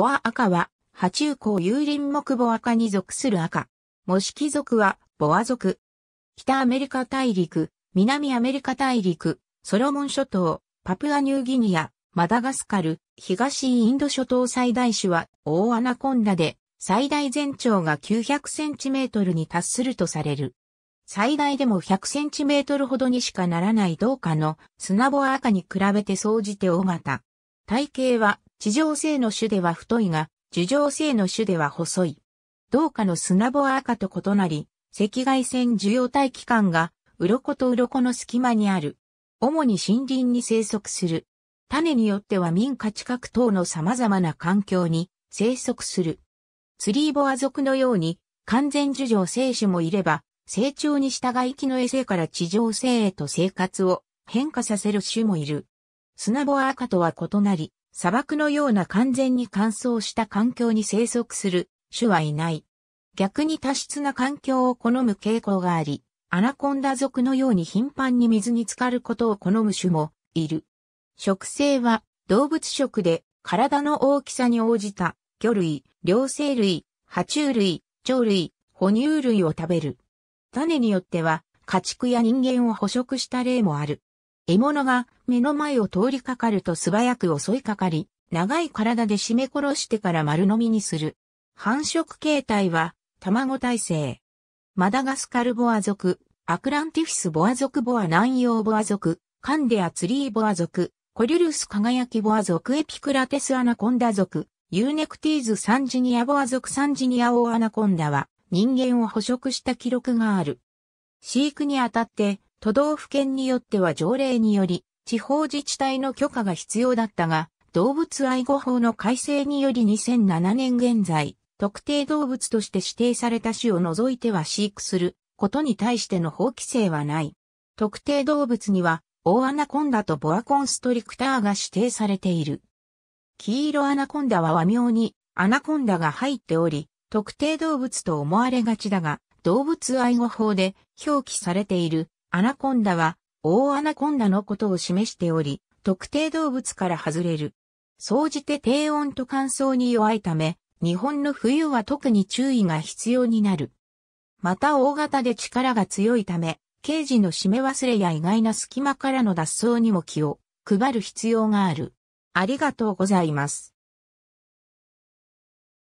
ボア赤は、波中港有林木ボア科に属する赤。模式族は、ボア族。北アメリカ大陸、南アメリカ大陸、ソロモン諸島、パプアニューギニア、マダガスカル、東インド諸島最大種は、大アナコンダで、最大全長が900センチメートルに達するとされる。最大でも100センチメートルほどにしかならない同化の砂ボア赤に比べて総じて大型。体型は地上性の種では太いが、樹上性の種では細い。う化の砂ぼは赤と異なり、赤外線受容体器官が、鱗と鱗の隙間にある。主に森林に生息する。種によっては民家近く等の様々な環境に生息する。ツリーボア族のように完全樹上生種もいれば、成長に従い木の衛生から地上生へと生活を変化させる種もいる。砂ボア赤とは異なり、砂漠のような完全に乾燥した環境に生息する種はいない。逆に多湿な環境を好む傾向があり、アナコンダ族のように頻繁に水に浸かることを好む種もいる。食性は動物食で体の大きさに応じた魚類、両生類、爬虫類、鳥類、哺乳類を食べる。種によっては家畜や人間を捕食した例もある。獲物が目の前を通りかかると素早く襲いかかり、長い体で締め殺してから丸飲みにする。繁殖形態は、卵体制。マダガスカルボア族、アクランティフィスボア族ボア南洋ボア族、カンデアツリーボア族、コリュルス輝きボア族エピクラテスアナコンダ族、ユーネクティーズサンジニアボア族サンジニアオアナコンダは人間を捕食した記録がある。飼育にあたって都道府県によっては条例により、地方自治体の許可が必要だったが、動物愛護法の改正により2007年現在、特定動物として指定された種を除いては飼育することに対しての法規制はない。特定動物には、大アナコンダとボアコンストリクターが指定されている。黄色アナコンダは和名にアナコンダが入っており、特定動物と思われがちだが、動物愛護法で表記されているアナコンダは、大アナコンダのことを示しており、特定動物から外れる。総じて低温と乾燥に弱いため、日本の冬は特に注意が必要になる。また大型で力が強いため、ケージの締め忘れや意外な隙間からの脱走にも気を配る必要がある。ありがとうございます。